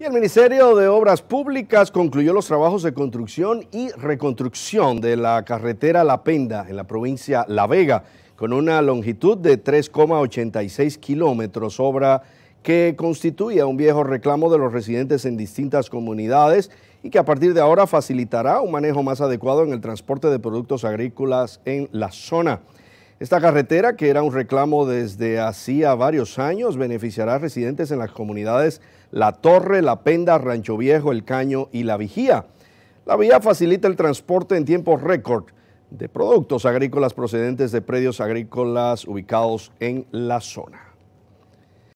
Y el Ministerio de Obras Públicas concluyó los trabajos de construcción y reconstrucción de la carretera La Penda en la provincia La Vega, con una longitud de 3,86 kilómetros, obra que constituye un viejo reclamo de los residentes en distintas comunidades y que a partir de ahora facilitará un manejo más adecuado en el transporte de productos agrícolas en la zona. Esta carretera, que era un reclamo desde hacía varios años, beneficiará a residentes en las comunidades La Torre, La Penda, Rancho Viejo, El Caño y La Vigía. La vía facilita el transporte en tiempo récord de productos agrícolas procedentes de predios agrícolas ubicados en la zona.